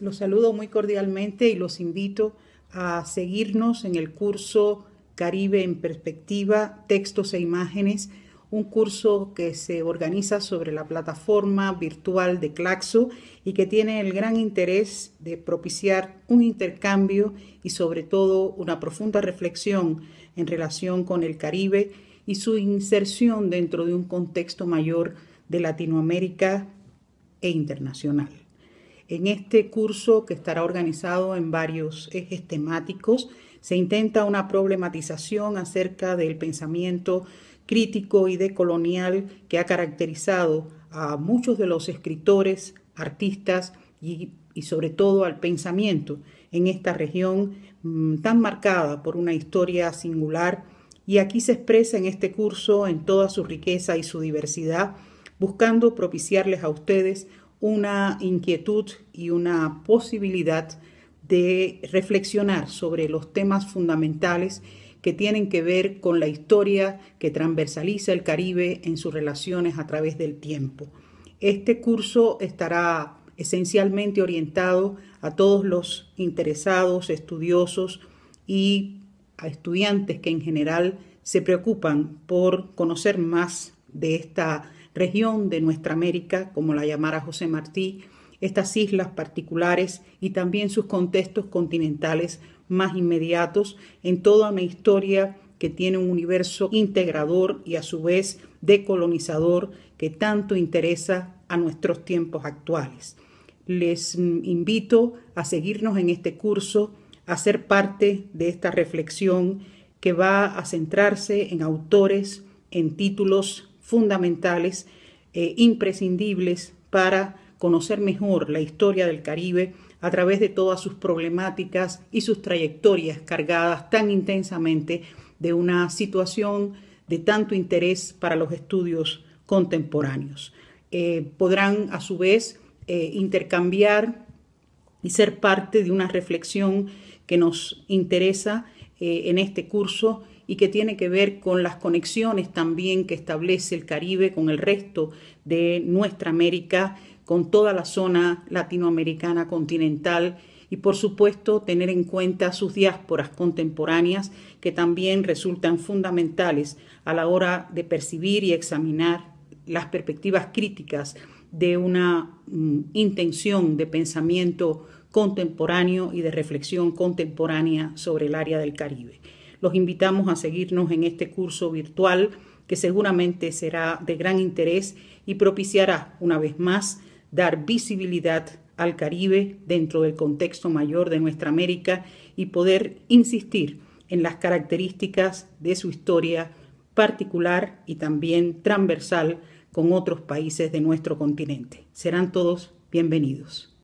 Los saludo muy cordialmente y los invito a seguirnos en el curso Caribe en Perspectiva, Textos e Imágenes, un curso que se organiza sobre la plataforma virtual de Claxo y que tiene el gran interés de propiciar un intercambio y sobre todo una profunda reflexión en relación con el Caribe y su inserción dentro de un contexto mayor de Latinoamérica e internacional. En este curso, que estará organizado en varios ejes temáticos, se intenta una problematización acerca del pensamiento crítico y decolonial que ha caracterizado a muchos de los escritores, artistas y, sobre todo al pensamiento en esta región mm, tan marcada por una historia singular y aquí se expresa en este curso en toda su riqueza y su diversidad, buscando propiciarles a ustedes una inquietud y una posibilidad de reflexionar sobre los temas fundamentales que tienen que ver con la historia que transversaliza el Caribe en sus relaciones a través del tiempo. Este curso estará esencialmente orientado a todos los interesados, estudiosos y a estudiantes que en general se preocupan por conocer más de esta región de nuestra América, como la llamara José Martí, estas islas particulares y también sus contextos continentales más inmediatos en toda una historia que tiene un universo integrador y a su vez decolonizador que tanto interesa a nuestros tiempos actuales. Les invito a seguirnos en este curso, a ser parte de esta reflexión que va a centrarse en autores, en títulos, fundamentales, e imprescindibles para conocer mejor la historia del Caribe a través de todas sus problemáticas y sus trayectorias cargadas tan intensamente de una situación de tanto interés para los estudios contemporáneos. Eh, podrán a su vez eh, intercambiar y ser parte de una reflexión que nos interesa eh, en este curso y que tiene que ver con las conexiones también que establece el Caribe con el resto de nuestra América, con toda la zona latinoamericana continental y por supuesto tener en cuenta sus diásporas contemporáneas que también resultan fundamentales a la hora de percibir y examinar las perspectivas críticas de una mm, intención de pensamiento contemporáneo y de reflexión contemporánea sobre el área del Caribe. Los invitamos a seguirnos en este curso virtual que seguramente será de gran interés y propiciará, una vez más, dar visibilidad al Caribe dentro del contexto mayor de nuestra América y poder insistir en las características de su historia particular y también transversal con otros países de nuestro continente. Serán todos bienvenidos.